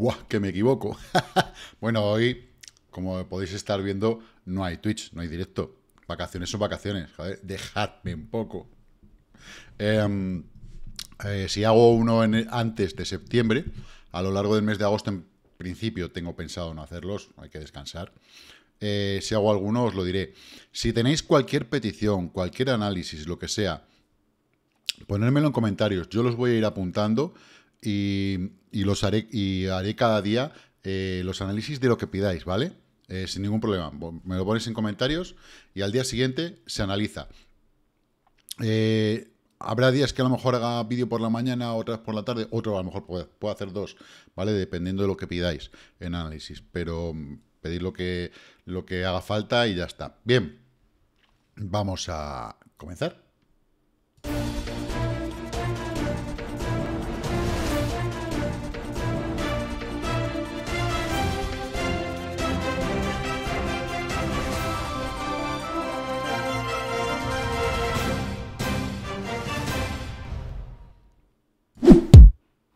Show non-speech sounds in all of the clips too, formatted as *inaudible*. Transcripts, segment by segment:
¡Guau, que me equivoco! *laughs* bueno, hoy, como podéis estar viendo, no hay Twitch, no hay directo. Vacaciones son vacaciones, joder, dejadme un poco. Em, eh, si hago uno antes de septiembre, a lo largo del mes de agosto en principio tengo pensado no hacerlos, hay que descansar. Eh, si hago alguno os lo diré. Si tenéis cualquier petición, cualquier análisis, lo que sea, ponérmelo en comentarios, yo los voy a ir apuntando y, los haré, y haré cada día eh, los análisis de lo que pidáis, ¿vale? Eh, sin ningún problema. Me lo ponéis en comentarios y al día siguiente se analiza. Eh, habrá días que a lo mejor haga vídeo por la mañana, otras por la tarde, otro a lo mejor puedo, hacer dos, ¿vale? Dependiendo de lo que pidáis en análisis. Pero mm, pedid lo que, lo que haga falta y ya está. Bien, vamos a comenzar.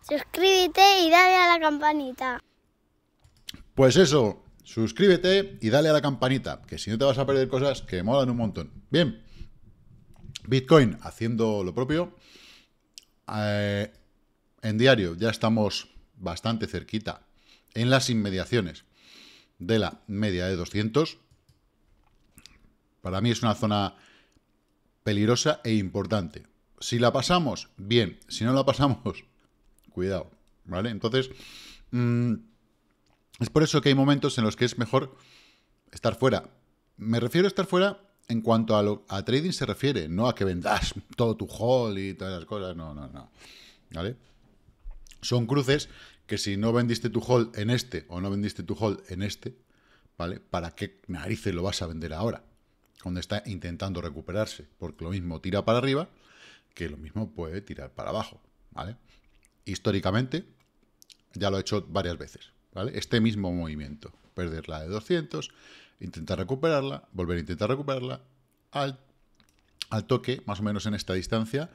Suscríbete y dale a la campanita. Pues eso, suscríbete y dale a la campanita, que si no te vas a perder cosas que molan un montón. Bien, Bitcoin haciendo lo propio. Eh, en diario ya estamos bastante cerquita, en las inmediaciones de la media de 200. Para mí es una zona peligrosa e importante. Si la pasamos, bien. Si no la pasamos, Cuidado, ¿vale? Entonces, mm, es por eso que hay momentos en los que es mejor estar fuera. Me refiero a estar fuera en cuanto a, lo, a trading se refiere, no a que vendas *laughs* todo tu haul y todas las cosas, no, no, no, ¿vale? Son cruces que si no vendiste tu haul en este o no vendiste tu haul en este, ¿vale? ¿Para qué narices lo vas a vender ahora? Cuando está intentando recuperarse, porque lo mismo tira para arriba que lo mismo puede tirar para abajo, ¿vale? históricamente, ya lo he hecho varias veces, Este mismo movimiento, perder la de 200, intentar recuperarla, volver a intentar recuperarla, al, toque, más o menos en esta distancia,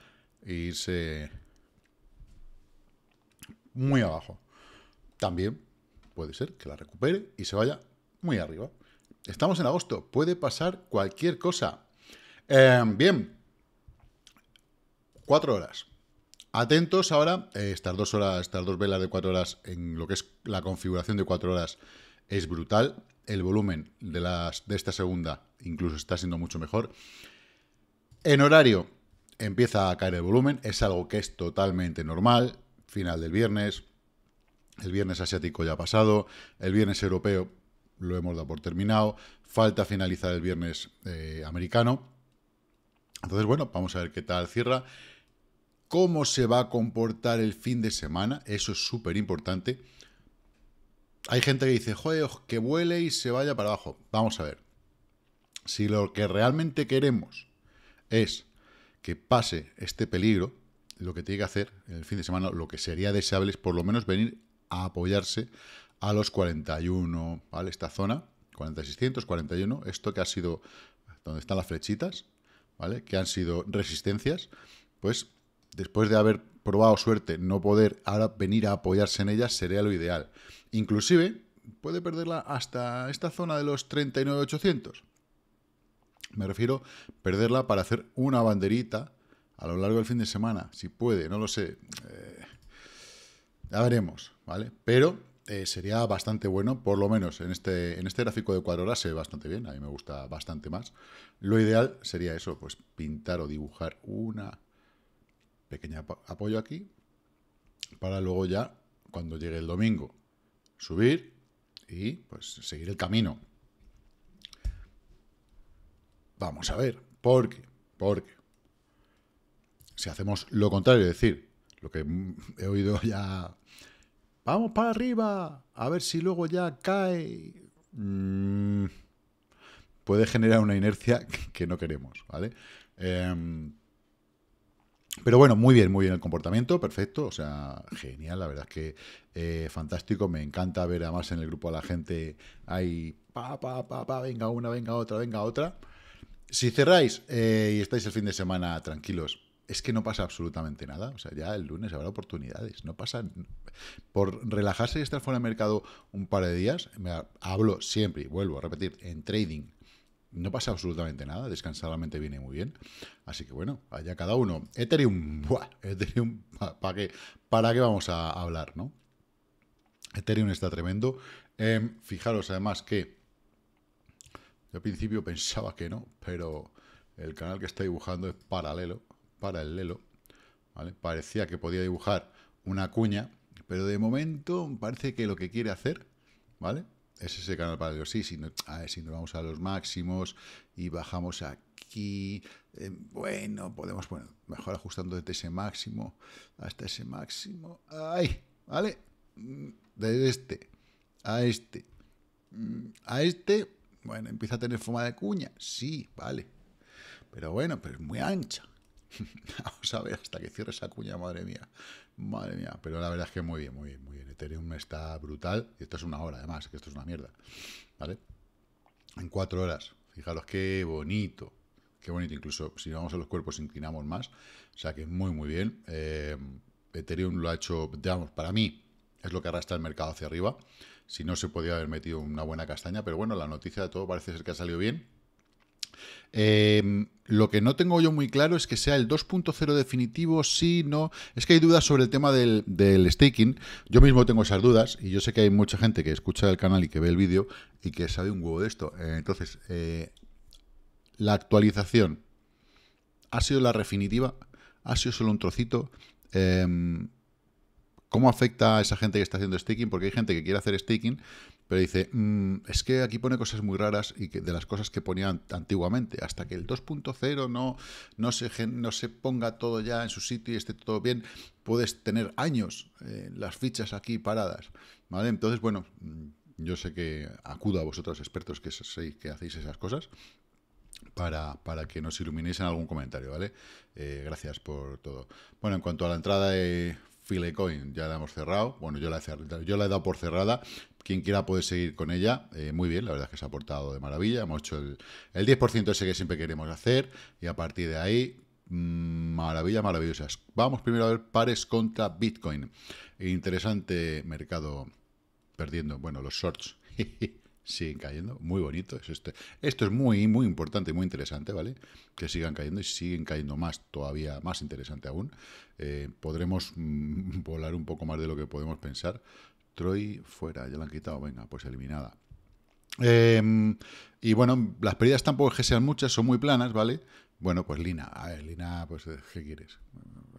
e irse muy abajo. También puede ser que la recupere y se vaya muy arriba. Estamos en agosto, puede pasar cualquier cosa. Em, bien, cuatro horas. Atentos ahora, eh, estas dos horas, estas dos velas de cuatro horas, en lo que es la configuración de cuatro horas, es brutal. El volumen de, las, de esta segunda incluso está siendo mucho mejor. En horario empieza a caer el volumen, es algo que es totalmente normal. Final del viernes, el viernes asiático ya ha pasado, el viernes europeo lo hemos dado por terminado, falta finalizar el viernes eh, americano. Entonces, bueno, vamos a ver qué tal cierra cómo se va a comportar el fin de semana, eso es súper importante. Hay gente que dice, joder, que vuele y se vaya para abajo. Vamos a ver. Si lo que realmente queremos es que pase este peligro, lo que tiene que hacer en el fin de semana, lo que sería deseable es por lo menos venir a apoyarse a los 41, ¿vale? Esta zona, 4600, 41, esto que ha sido donde están las flechitas, ¿vale? Que han sido resistencias, pues después de haber probado suerte, no poder ahora venir a apoyarse en ella sería lo ideal. Inclusive puede perderla hasta esta zona de los 39.800. Me refiero a perderla para hacer una banderita a lo largo del fin de semana, si puede, no lo sé. Eh, ya veremos, ¿vale? Pero eh, sería bastante bueno, por lo menos en este, en este gráfico de cuatro horas se ve bastante bien, a mí me gusta bastante más. Lo ideal sería eso, pues pintar o dibujar una pequeño apoyo aquí, para luego ya, cuando llegue el domingo, subir y pues seguir el camino. Vamos a ver, ¿por qué? Porque si hacemos lo contrario, es decir, lo que he oído *laughs* ya, vamos para arriba, a ver si luego ya cae, mm, puede generar una inercia *laughs* que no queremos, ¿vale? Em, pero bueno, muy bien, muy bien el comportamiento, perfecto, o sea, genial, la verdad es que eh, fantástico, me encanta ver además en el grupo a la gente ahí, pa, pa, pa, pa, venga una, venga otra, venga otra. Si cerráis eh, y estáis el fin de semana tranquilos, es que no pasa absolutamente nada, o sea, ya el lunes habrá oportunidades, no pasa, por relajarse y estar fuera de mercado un par de días, me hablo siempre, y vuelvo a repetir, en trading, no pasa absolutamente nada, descansar viene muy bien. Así que bueno, allá cada uno. Ethereum, *laughs* *laughs* ¿para qué, ¿para qué vamos a hablar, no? Ethereum está tremendo. Em, fijaros además que yo al principio pensaba que no, pero el canal que está dibujando es paralelo, paralelo, ¿vale? Parecía que podía dibujar una cuña, pero de momento parece que lo que quiere hacer, ¿vale? es ese canal paralelo. Sí, si, nos vamos a los máximos y bajamos aquí, eh, bueno, podemos, bueno, mejor ajustando desde ese máximo hasta ese máximo. ahí, ¿Vale? Mm, desde este a este. Mm, a este, bueno, empieza a tener forma de cuña. Sí, vale. Pero bueno, pero es muy ancha. *laughs* Vamos a ver hasta que cierre esa cuña, madre mía. Madre mía, pero la verdad es que muy bien, muy bien, muy bien. Ethereum está brutal y esto es una hora además, que esto es una mierda, ¿vale? En cuatro horas, fijaros qué bonito, qué bonito. Incluso si vamos a los cuerpos inclinamos más, o sea que muy, muy bien. Eh, Ethereum lo ha hecho, digamos, para mí es lo que arrastra el mercado hacia arriba. Si no, se podía haber metido una buena castaña, pero bueno, la noticia de todo parece ser que ha salido bien Em, lo que no tengo yo muy claro es que sea el 2.0 definitivo, si, no. Es que hay dudas sobre el tema del, staking. Yo mismo tengo esas dudas y yo sé que hay mucha gente que escucha el canal y que ve el vídeo y que sabe un huevo de esto. Eh, entonces, eh, la actualización ha sido la definitiva, ha sido solo un trocito. Em, ¿Cómo afecta a esa gente que está haciendo staking? Porque hay gente que quiere hacer staking pero dice, mm, es que aquí pone cosas muy raras y que, de las cosas que ponían antiguamente, hasta que el 2.0 no, no, se, no se ponga todo ya en su sitio y esté todo bien, puedes tener años eh, las fichas aquí paradas, ¿vale? Entonces, bueno, mm, yo sé que acudo a vosotros expertos que, que hacéis esas cosas, para, que nos iluminéis en algún comentario, ¿vale? Eh, gracias por todo. Bueno, en cuanto a la entrada de eh, Filecoin ya la hemos cerrado. Bueno, yo la, he, yo la he dado por cerrada. Quien quiera puede seguir con ella. Eh, muy bien, la verdad es que se ha portado de maravilla. Hemos hecho el, 10% ese que siempre queremos hacer. Y a partir de ahí, mm, maravilla, maravillosas. Vamos primero a ver pares contra Bitcoin. Interesante mercado perdiendo. Bueno, los shorts. *laughs* siguen cayendo. Muy bonito. este. Esto es muy, muy importante y muy interesante, ¿vale? Que sigan cayendo y siguen cayendo más, todavía más interesante aún. Eh, podremos mm, *laughs* volar un poco más de lo que podemos pensar. Troy fuera, ya la han quitado, venga, pues eliminada. Em, y bueno, las pérdidas tampoco es que sean muchas, son muy planas, ¿vale? Bueno, pues Lina. A ver, Lina, pues, eh, ¿qué quieres?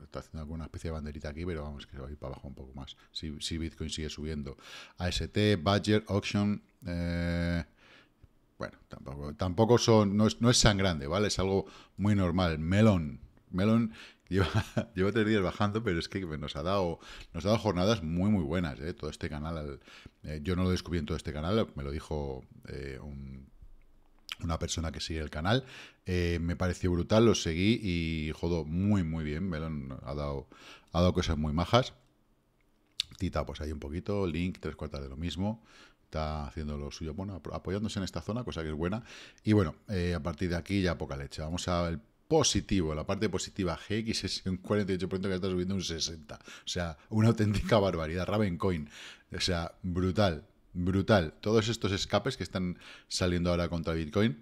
Está haciendo alguna especie de banderita aquí, pero vamos, que se va a ir para abajo un poco más. Si, Bitcoin sigue subiendo. AST, Badger, Auction. Eh, bueno, tampoco, tampoco son. No es, no es tan grande, ¿vale? Es algo muy normal. Melon. Melon lleva, *laughs* tres días bajando, pero es que nos ha dado, nos ha dado jornadas muy, muy buenas. ¿eh? Todo este canal, eh, yo no lo descubrí en todo este canal, me lo dijo eh, un una persona que sigue el canal. Eh, me pareció brutal, lo seguí y jodó muy, muy bien. Me ha, dado, ha dado cosas muy majas. Tita, pues ahí un poquito. Link, tres cuartas de lo mismo. Está haciendo lo suyo, bueno, apoyándose en esta zona, cosa que es buena. Y bueno, eh, a partir de aquí ya poca leche. Vamos a al positivo, la parte positiva, GX es un 48% que está subiendo un 60%. O sea, una auténtica barbaridad. Ravencoin, o sea, brutal brutal. Todos estos escapes que están saliendo ahora contra Bitcoin,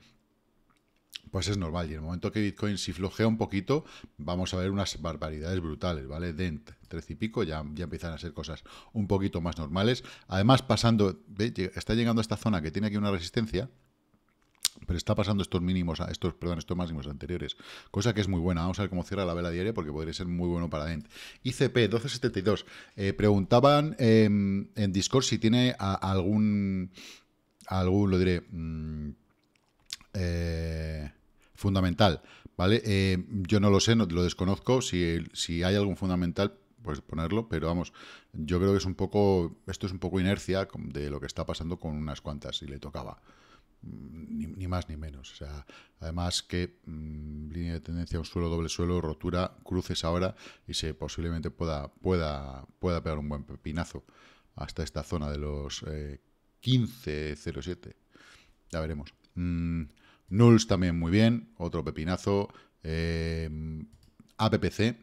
pues es normal. Y en el momento que Bitcoin si flojea un poquito, vamos a ver unas barbaridades brutales, ¿vale? Dent, 13 y pico, ya, ya empiezan a ser cosas un poquito más normales. Además, pasando, está llegando a esta zona que tiene aquí una resistencia, pero está pasando estos mínimos, estos, perdón, estos máximos anteriores, cosa que es muy buena. Vamos a ver cómo cierra la vela diaria porque podría ser muy bueno para Dent. ICP 1272. Eh, preguntaban em, en Discord si tiene algún, algún, lo diré, mm, eh, fundamental, ¿vale? Eh, yo no lo sé, lo desconozco. Si, si hay algún fundamental, pues ponerlo, pero vamos, yo creo que es un poco, esto es un poco inercia de lo que está pasando con unas cuantas y le tocaba. Ni, más ni menos. sea, además que mm, línea de tendencia, un suelo, doble suelo, rotura, cruces ahora y se posiblemente pueda, pueda, pueda pegar un buen pepinazo hasta esta zona de los 15.07. Eh, ya veremos. Mm, Nulls también muy bien, otro pepinazo. Eh, APPC,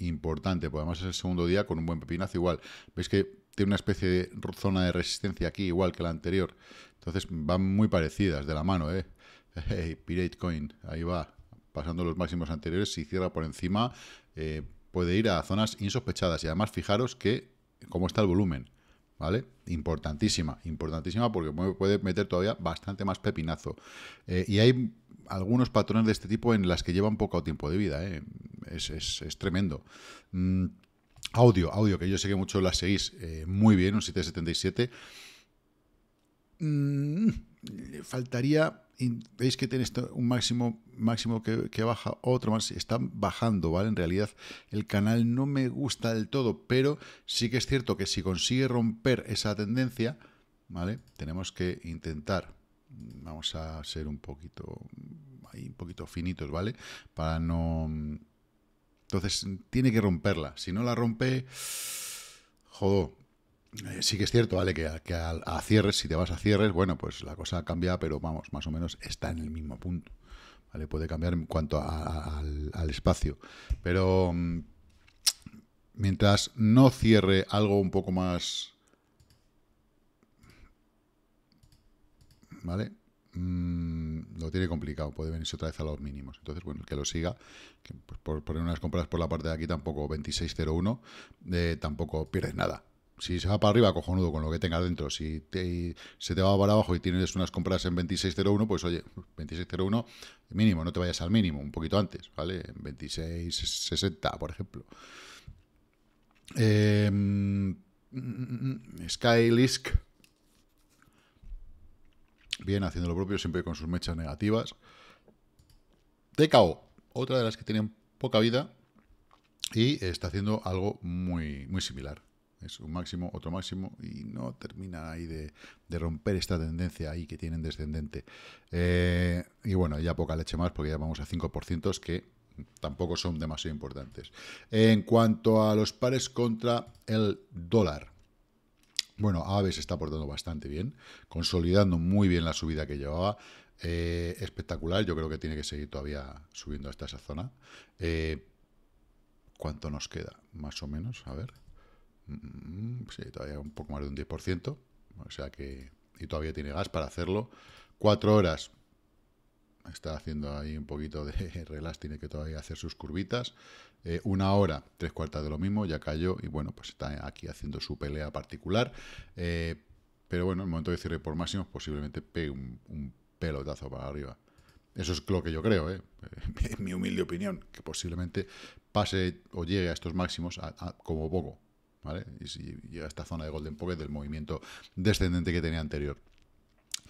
importante, pues además es el segundo día con un buen pepinazo igual. Veis que tiene una especie de zona de resistencia aquí, igual que la anterior. Entonces van muy parecidas, de la mano, ¿eh? *laughs* Pirate Coin, ahí va, pasando los máximos anteriores. Si cierra por encima, eh, puede ir a zonas insospechadas. Y además, fijaros que, cómo está el volumen, ¿vale? Importantísima, importantísima, porque puede meter todavía bastante más pepinazo. Eh, y hay algunos patrones de este tipo en las que llevan poco tiempo de vida, ¿eh? es, tremendo. Mm, Audio, audio, que yo sé que muchos la seguís eh, muy bien, un 777. Mm, faltaría, veis que tiene un máximo, máximo que, baja, otro más, están bajando, ¿vale? En realidad el canal no me gusta del todo, pero sí que es cierto que si consigue romper esa tendencia, ¿vale? Tenemos que intentar, vamos a ser un poquito, ahí un poquito finitos, ¿vale? Para no entonces tiene que romperla. Si no la rompe, jodo. Eh, sí que es cierto, vale, que, a, cierres, si te vas a cierres, bueno, pues la cosa cambia, pero vamos, más o menos está en el mismo punto. ¿Vale? Puede cambiar en cuanto al, espacio. Pero mm, mientras no cierre algo un poco más... ¿Vale? Mm, lo tiene complicado, puede venirse otra vez a los mínimos. Entonces, bueno, el que lo siga, pues, por poner unas compras por la parte de aquí tampoco 26.01, eh, tampoco pierdes nada. Si se va para arriba, cojonudo con lo que tenga dentro. Si se te va para abajo y tienes unas compras en 26.01, pues oye, 26.01 mínimo, no te vayas al mínimo, un poquito antes, ¿vale? En 26.60, por ejemplo. Em, mm, mm, mm, Skylisk bien haciendo lo propio, siempre con sus mechas negativas. TKO, otra de las que tienen poca vida y está haciendo algo muy, muy similar. Es un máximo, otro máximo y no termina ahí de, romper esta tendencia ahí que tienen descendente. Eh, y bueno, ya poca leche más porque ya vamos a 5% que tampoco son demasiado importantes. En cuanto a los pares contra el dólar, bueno, AVE se está portando bastante bien, consolidando muy bien la subida que llevaba. Eh, espectacular, yo creo que tiene que seguir todavía subiendo hasta esa zona. Eh, ¿Cuánto nos queda? Más o menos, a ver. Mm, sí, todavía un poco más de un 10%. O sea que... Y todavía tiene gas para hacerlo. Cuatro horas, está haciendo ahí un poquito de *laughs* relax, tiene que todavía hacer sus curvitas. Eh, una hora, tres cuartas de lo mismo, ya cayó y bueno, pues está aquí haciendo su pelea particular. Eh, pero bueno, en el momento de cierre por máximos posiblemente pegue un, pelotazo para arriba. Eso es lo que yo creo, ¿eh? *laughs* mi humilde opinión, que posiblemente pase o llegue a estos máximos como poco. Y si llega a esta zona de Golden Pocket del movimiento descendente que tenía anterior.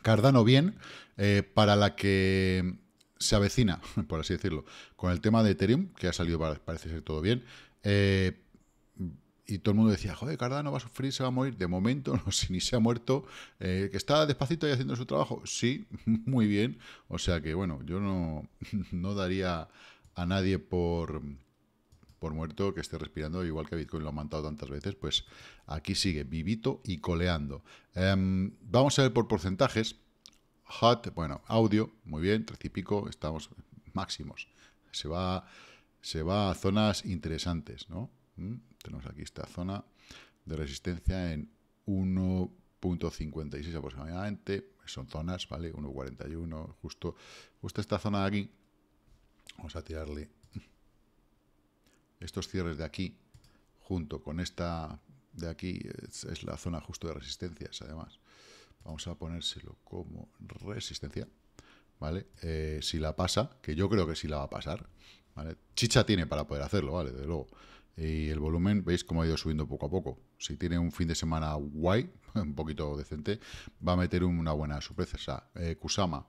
Cardano bien, eh, para la que se avecina, *laughs* por así decirlo, con el tema de Ethereum, que ha salido, parece ser todo bien. Eh, y todo el mundo decía, joder, Cardano va a sufrir, se va a morir. De momento, *laughs* no sé, ni se ha muerto. Eh, que está despacito y haciendo su trabajo. Sí, *laughs* muy bien. O sea que, bueno, yo no, no daría a nadie por, por muerto, que esté respirando, igual que Bitcoin lo ha mantado tantas veces, pues aquí sigue, vivito y coleando. Em, vamos a ver por porcentajes. Hot, bueno, audio, muy bien, 3 y pico, estamos máximos. Se va, se va a zonas interesantes, ¿no? Mm, tenemos aquí esta zona de resistencia en 1.56 aproximadamente, son zonas, ¿vale? 1.41, justo, justo esta zona de aquí. Vamos a tirarle estos cierres de aquí, junto con esta de aquí, es, la zona justo de resistencias, además. Vamos a ponérselo como resistencia, ¿vale? Eh, si la pasa, que yo creo que sí la va a pasar, ¿vale? Chicha tiene para poder hacerlo, ¿vale? De luego. Y el volumen, veis cómo ha ido subiendo poco a poco. Si tiene un fin de semana guay, *laughs* un poquito decente, va a meter una buena sorpresa. O sea, eh, Kusama,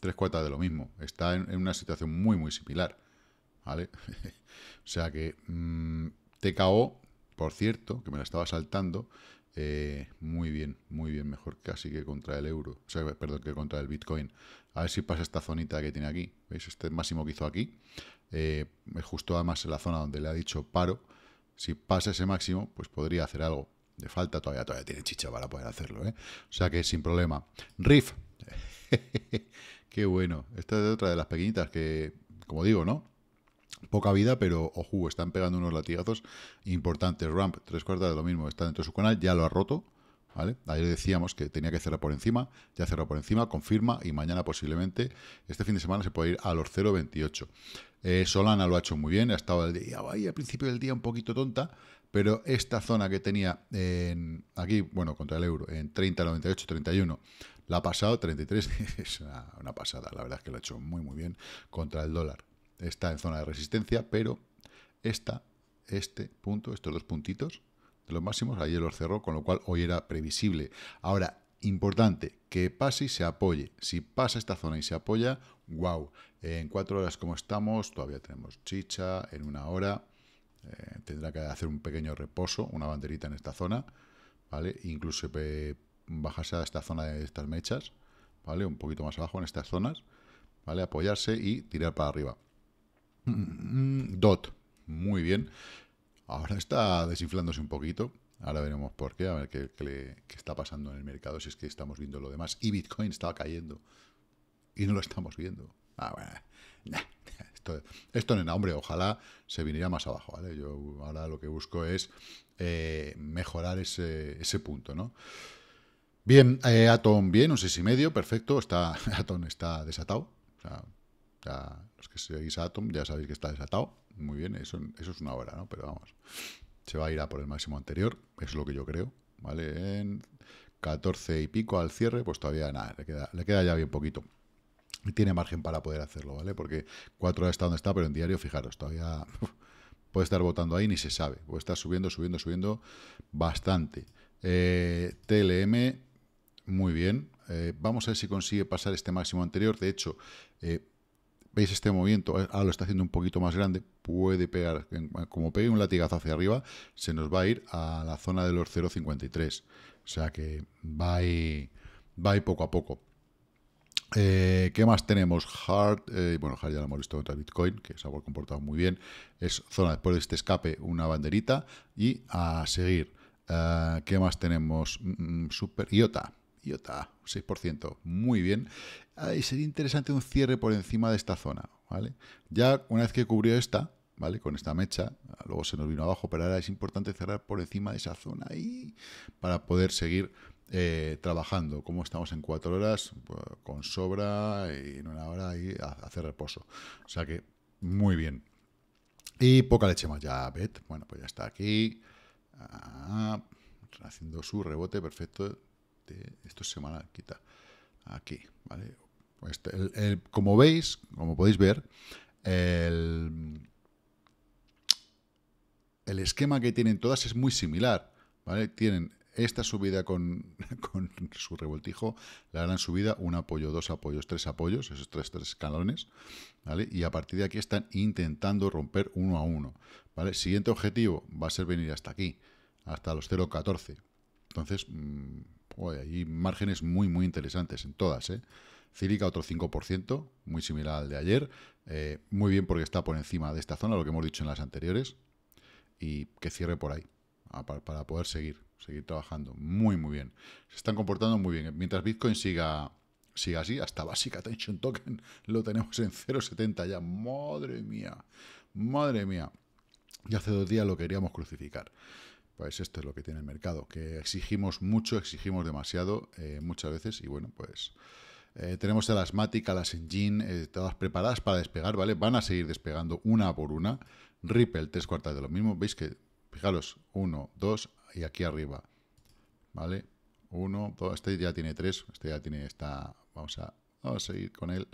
tres cuartas de lo mismo. Está en, una situación muy, muy similar. ¿vale? *laughs* o sea que mm, TKO, por cierto, que me la estaba saltando, eh, muy bien, muy bien, mejor casi que contra el euro, o sea, perdón, que contra el Bitcoin. A ver si pasa esta zonita que tiene aquí, ¿veis? Este máximo que hizo aquí, eh, justo además en la zona donde le ha dicho paro, si pasa ese máximo, pues podría hacer algo. de falta todavía, todavía tiene chicha para poder hacerlo, ¿eh? O sea que sin problema. Riff, *laughs* qué bueno, esta es otra de las pequeñitas que, como digo, ¿no? Poca vida, pero ojo, están pegando unos latigazos importantes. Ramp, tres cuartas de lo mismo, está dentro de su canal, ya lo ha roto. ¿Vale? Ayer decíamos que tenía que cerrar por encima, ya cerró por encima, confirma y mañana posiblemente, este fin de semana se puede ir a los 0.28. Eh, Solana lo ha hecho muy bien, ha estado el día, ahí al principio del día un poquito tonta, pero esta zona que tenía en, aquí, bueno, contra el euro, en 30.98, 31, la ha pasado, 33, *laughs* es una, una pasada, la verdad es que lo ha hecho muy, muy bien contra el dólar está en zona de resistencia, pero esta, este punto, estos dos puntitos de los máximos, ayer los cerró, con lo cual hoy era previsible. Ahora, importante, que pase y se apoye. Si pasa esta zona y se apoya, wow, en cuatro horas como estamos, todavía tenemos chicha, en una hora eh, tendrá que hacer un pequeño reposo, una banderita en esta zona, ¿vale? Incluso bajarse a esta zona de estas mechas, ¿vale? Un poquito más abajo en estas zonas, ¿vale? Apoyarse y tirar para arriba. Mm, dot. Muy bien. Ahora está desinflándose un poquito. Ahora veremos por qué, a ver qué, está pasando en el mercado, si es que estamos viendo lo demás. Y Bitcoin estaba cayendo. Y no lo estamos viendo. Ah, esto, esto no, hombre, ojalá se viniera más abajo, ¿vale? Yo ahora lo que busco es eh, mejorar ese, punto, ¿no? Bien, eh, Atom bien, un medio, perfecto. Está, *laughs* Atom está desatado. O sea, es pues que seguís Atom ya sabéis que está desatado. Muy bien, eso, es una hora, ¿no? Pero vamos, se va a ir a por el máximo anterior, es lo que yo creo, ¿vale? En 14 y pico al cierre, pues todavía nada, le queda, le queda ya bien poquito. Y tiene margen para poder hacerlo, ¿vale? Porque 4 horas está donde está, pero en diario, fijaros, todavía *laughs* puede estar votando ahí, ni se sabe. Puede estar subiendo, subiendo, subiendo bastante. Eh, TLM, muy bien. Eh, vamos a ver si consigue pasar este máximo anterior. De hecho, eh, veis este movimiento, eh, ah, lo está haciendo un poquito más grande, puede pegar, como pegue un latigazo hacia arriba, se nos va a ir a la zona de los 0,53. O sea que va va poco a poco. Eh, ¿Qué más tenemos? Hard, eh, bueno, Hard ya lo hemos visto contra Bitcoin, que se ha comportado muy bien. Es zona después de este escape, una banderita y a seguir. ¿Qué más tenemos? Mm, mm, super IOTA IOTA, 6%, muy bien. sería interesante un cierre por encima de esta zona, ¿vale? Ya una vez que cubrió esta, ¿vale? Con esta mecha, luego se nos vino abajo, pero ahora es importante cerrar por encima de esa zona ahí para poder seguir eh, trabajando. Como estamos en cuatro horas, pues, con sobra y en una hora y hacer reposo. O sea que muy bien. Y poca leche más, ya, Bet. Bueno, pues ya está aquí. Ah, haciendo su rebote, perfecto. Este, esto es semana quita aquí, ¿vale? Este, como veis, como podéis ver, el, esquema que tienen todas es muy similar, ¿vale? Tienen esta subida *laughs* con, su revoltijo, la gran subida, un apoyo, dos apoyos, tres apoyos, esos tres, tres escalones, ¿vale? Y a partir de aquí están intentando romper uno a uno, ¿vale? Siguiente objetivo va a ser venir hasta aquí, hasta los 0,14. Entonces, mm, hay márgenes muy, muy interesantes en todas. ¿eh? Cílica otro 5%, muy similar al de ayer. Eh, muy bien porque está por encima de esta zona, lo que hemos dicho en las anteriores. Y que cierre por ahí, para, poder seguir, seguir trabajando. Muy, muy bien. Se están comportando muy bien. Mientras Bitcoin siga, siga así, hasta Basic Attention Token *laughs* lo tenemos en 0.70 ya. Madre mía, madre mía. Y hace dos días lo queríamos crucificar pues esto es lo que tiene el mercado, que exigimos mucho, exigimos demasiado eh, muchas veces y bueno, pues eh, tenemos a las Matic, a las Engine, eh, todas preparadas para despegar, ¿vale? Van a seguir despegando una por una. Ripple, tres cuartas de lo mismo. Veis que, fijaros, uno, dos y aquí arriba, ¿vale? Uno, dos, este ya tiene tres, este ya tiene esta, vamos a, seguir con él,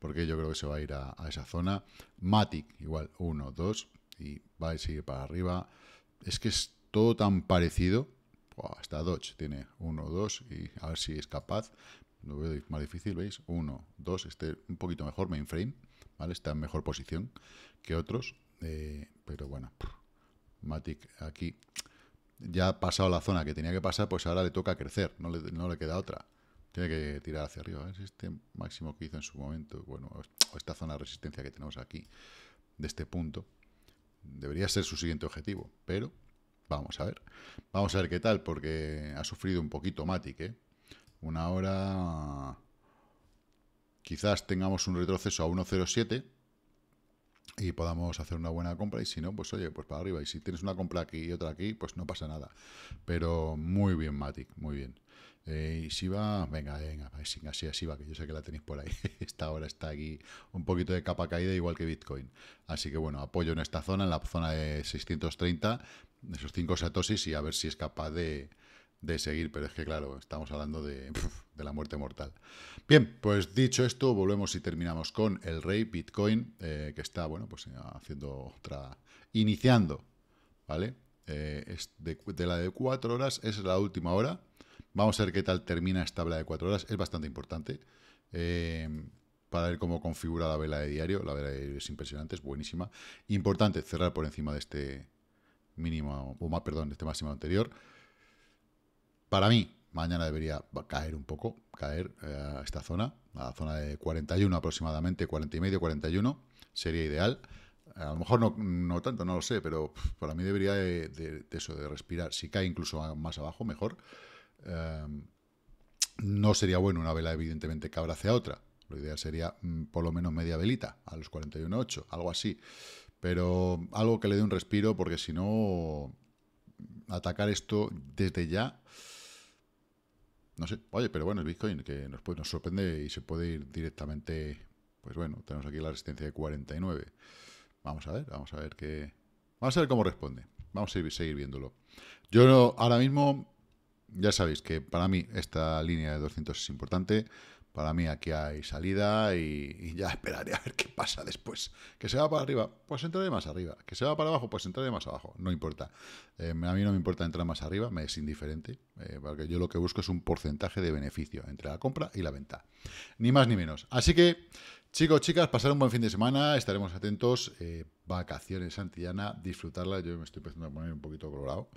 porque yo creo que se va a ir a, a esa zona. Matic, igual, uno, dos y va a seguir para arriba. Es que es todo tan parecido, hasta Dodge tiene 1, 2 y a ver si es capaz. Lo veo más difícil, ¿veis? 1, 2, este un poquito mejor, mainframe, ¿vale? Está en mejor posición que otros, eh, pero bueno, Matic aquí ya ha pasado la zona que tenía que pasar, pues ahora le toca crecer, no le, queda otra. Tiene que tirar hacia arriba. A este máximo que hizo en su momento, bueno, o esta zona de resistencia que tenemos aquí, de este punto, debería ser su siguiente objetivo, pero Vamos a ver. Vamos a ver qué tal, porque ha sufrido un poquito Matic, ¿eh? Una hora... Quizás tengamos un retroceso a 1.07 y podamos hacer una buena compra. Y si no, pues oye, pues para arriba. Y si tienes una compra aquí y otra aquí, pues no pasa nada. Pero muy bien, Matic, muy bien. Eh, y si va, venga, venga, así, así va, que yo sé que la tenéis por ahí. *laughs* Esta hora está aquí un poquito de capa caída, igual que Bitcoin. Así que bueno, apoyo en esta zona, en la zona de 630 esos cinco satosis y a ver si es capaz de, seguir, pero es que claro, estamos hablando *laughs* de, la muerte mortal. Bien, pues dicho esto, volvemos y terminamos con el rey Bitcoin, eh, que está, bueno, pues eh, haciendo otra, iniciando, ¿vale? Eh, de, la de cuatro horas, es la última hora. Vamos a ver qué tal termina esta vela de cuatro horas, es bastante importante. para ver cómo configura la vela de diario, la vela de diario es impresionante, es buenísima. Importante cerrar por encima de este mínimo, o más, perdón, este máximo anterior. Para mí, mañana debería caer un poco, caer eh, a esta zona, a la zona de 41 aproximadamente, 40 y medio, 41, sería ideal. Eh, a lo mejor no, no tanto, no lo sé, pero para mí debería de, eso, de respirar. Si cae incluso más abajo, mejor. Em, no sería bueno una vela, evidentemente, que abrace a otra. Lo ideal sería mm, por lo menos media velita, a los 41.8, algo así. Pero algo que le dé un respiro, porque si no, atacar esto desde ya. No sé, oye, pero bueno, es Bitcoin que nos, puede, nos sorprende y se puede ir directamente. Pues bueno, tenemos aquí la resistencia de 49. Vamos a ver, vamos a ver qué. Vamos a ver cómo responde. Vamos a ir, seguir viéndolo. Yo no, ahora mismo, ya sabéis que para mí esta línea de 200 es importante. Para mí aquí hay salida y, ya esperaré a ver qué pasa después. Que se va para arriba, pues entraré más arriba. Que se va para abajo, pues entraré más abajo. No importa. Eh, a mí no me importa entrar más arriba, me es indiferente. Eh, porque yo lo que busco es un porcentaje de beneficio entre la compra y la venta. Ni más ni menos. Así que... Chicos, chicas, pasar un buen fin de semana, estaremos atentos, eh, vacaciones santillana, disfrutarla, yo me estoy empezando a poner un poquito colorado,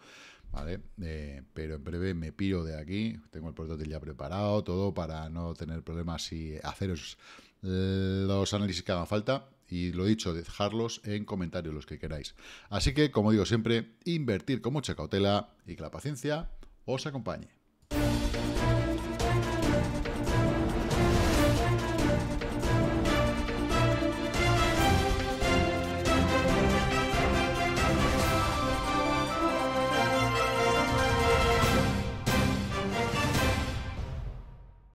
eh, pero en breve me piro de aquí, tengo el portátil ya preparado, todo para no tener problemas y haceros eh, los análisis que hagan falta. Y lo dicho, dejarlos en comentarios los que queráis. Así que, como digo siempre, invertir con mucha cautela y que la paciencia os acompañe.